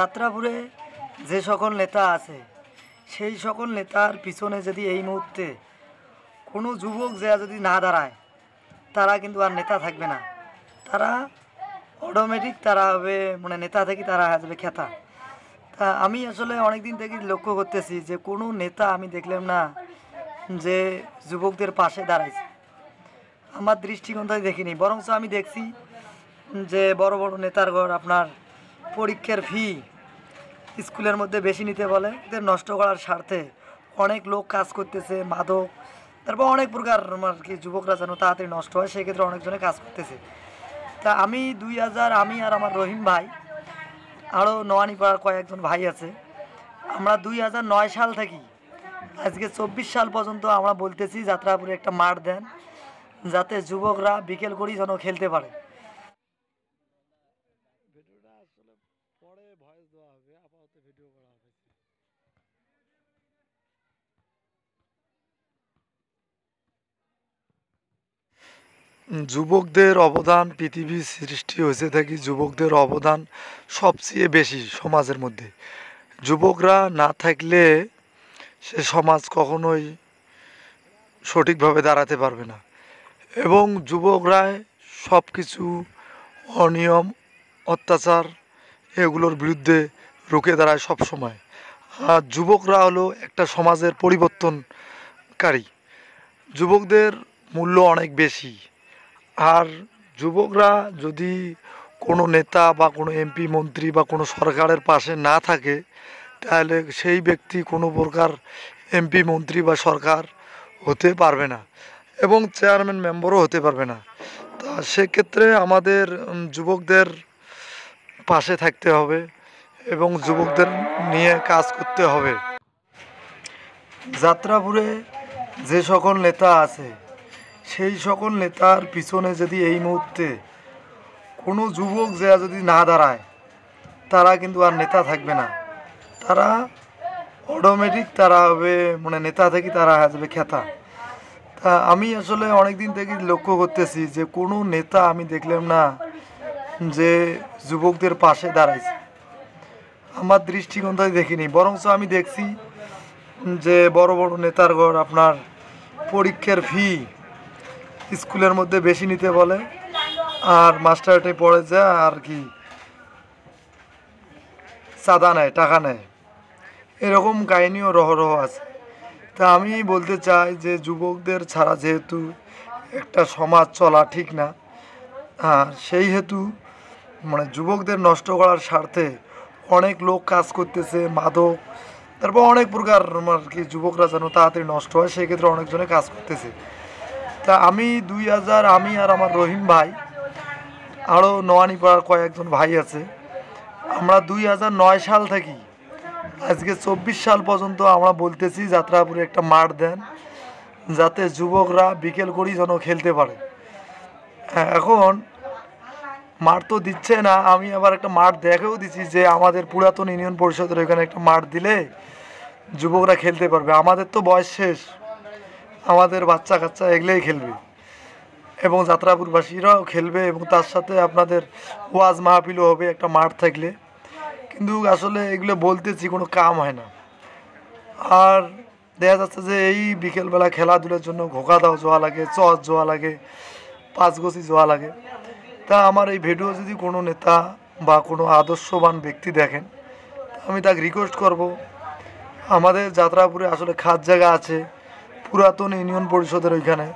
যাত্রাপুরে যে সকল নেতা আছে সেই সকল নেতার পিছনে যদি এই মুহূর্তে কোনো যুবক যা যদি না দাঁড়ায় তারা কিন্তু আর নেতা থাকবে না তারা অটোমেটিক তারা হবে মানে নেতা থেকে তারা হয়ে যাবে খেতা তা আমি আসলে অনেক দিন থেকে লক্ষ্য করতেছি যে কোনো নেতা আমি দেখলাম না যে যুবকদের পাশে দাঁড়াইছে আমার দৃষ্টিকোণ তাই দেখিনি বরঞ্চ আমি দেখছি যে বড় বড় নেতার ঘর আপনার পরীক্ষার ফি স্কুলের মধ্যে বেশি নিতে বলে এদের নষ্ট করার স্বার্থে অনেক লোক কাজ করতেছে মাদক তারপর অনেক প্রকার আর কি যুবকরা যেন তাড়াতাড়ি নষ্ট হয় সেক্ষেত্রে অনেকজনে কাজ করতেছে তা আমি দুই হাজার আমি আর আমার রহিম ভাই আরও পাড়ার কয়েকজন ভাই আছে আমরা দুই হাজার নয় সাল থেকে আজকে চব্বিশ সাল পর্যন্ত আমরা বলতেছি যাত্রাপুরে একটা মাঠ দেন যাতে যুবকরা বিকেল করেই যেন খেলতে পারে যুবকদের অবদান পৃথিবী সৃষ্টি হয়েছে থাকি যুবকদের অবদান সবচেয়ে বেশি সমাজের মধ্যে যুবকরা না থাকলে সে সমাজ কখনোই সঠিকভাবে দাঁড়াতে পারবে না এবং যুবকরাই সব কিছু অনিয়ম অত্যাচার এগুলোর বিরুদ্ধে রুখে দাঁড়ায় সবসময় আর যুবকরা হলো একটা সমাজের পরিবর্তনকারী যুবকদের মূল্য অনেক বেশি আর যুবকরা যদি কোনো নেতা বা কোনো এমপি মন্ত্রী বা কোনো সরকারের পাশে না থাকে তাহলে সেই ব্যক্তি কোনো প্রকার এমপি মন্ত্রী বা সরকার হতে পারবে না এবং চেয়ারম্যান মেম্বারও হতে পারবে না তা সেক্ষেত্রে আমাদের যুবকদের পাশে থাকতে হবে এবং যুবকদের নিয়ে কাজ করতে হবে যাত্রাপুরে যে সকল নেতা আছে সেই সকল নেতার পিছনে যদি এই মুহূর্তে কোনো যুবক যে যদি না দাঁড়ায় তারা কিন্তু আর নেতা থাকবে না তারা অটোমেটিক তারা হবে মানে নেতা থেকে তারা আসবে যাবে খেতা তা আমি আসলে অনেক দিন থেকে লক্ষ্য করতেছি যে কোনো নেতা আমি দেখলাম না যে যুবকদের পাশে দাঁড়াইছে আমার দৃষ্টিকোণ দেখিনি বরঞ্চ আমি দেখছি যে বড় বড় নেতার ঘর আপনার পরীক্ষার ফি স্কুলের মধ্যে বেশি নিতে বলে আর এটাই পড়ে যায় আর কি চাঁদা নেয় টাকা নেয় এরকম কাহিনীও রহরহ আছে তা আমি বলতে চাই যে যুবকদের ছাড়া যেহেতু একটা সমাজ চলা ঠিক না সেই হেতু মানে যুবকদের নষ্ট করার স্বার্থে অনেক লোক কাজ করতেছে মাদক তারপর অনেক প্রকার আর কি যুবকরা যেন তাড়াতাড়ি নষ্ট হয় সেক্ষেত্রে অনেকজনে কাজ করতেছে তা আমি দুই হাজার আমি আর আমার রহিম ভাই আরও পাড়ার কয়েকজন ভাই আছে আমরা দুই হাজার নয় সাল থেকে আজকে চব্বিশ সাল পর্যন্ত আমরা বলতেছি যাত্রাপুরে একটা মাঠ দেন যাতে যুবকরা বিকেল করেই যেন খেলতে পারে হ্যাঁ, এখন মাঠ তো দিচ্ছে না আমি আবার একটা মাঠ দেখেও দিছি যে আমাদের পুরাতন ইউনিয়ন পরিষদের ওইখানে একটা মাঠ দিলে যুবকরা খেলতে পারবে আমাদের তো বয়স শেষ আমাদের বাচ্চা কাচ্চা এগুলোই খেলবে এবং যাত্রাপুরবাসীরাও খেলবে এবং তার সাথে আপনাদের ওয়াজ মাহফিলও হবে একটা মাঠ থাকলে কিন্তু আসলে এগুলো বলতেছি কোনো কাম হয় না আর দেখা যাচ্ছে যে এই বিকেলবেলা খেলাধুলার জন্য ঘোকা দাও জোয়া লাগে চচ জোয়া লাগে পাঁচগছি জোয়া লাগে তা আমার এই ভিডিও যদি কোনো নেতা বা কোনো আদর্শবান ব্যক্তি দেখেন আমি তাকে রিকোয়েস্ট করব আমাদের যাত্রাপুরে আসলে খাদ জায়গা আছে পুরাতন ইউনিয়ন পরিষদের ওইখানে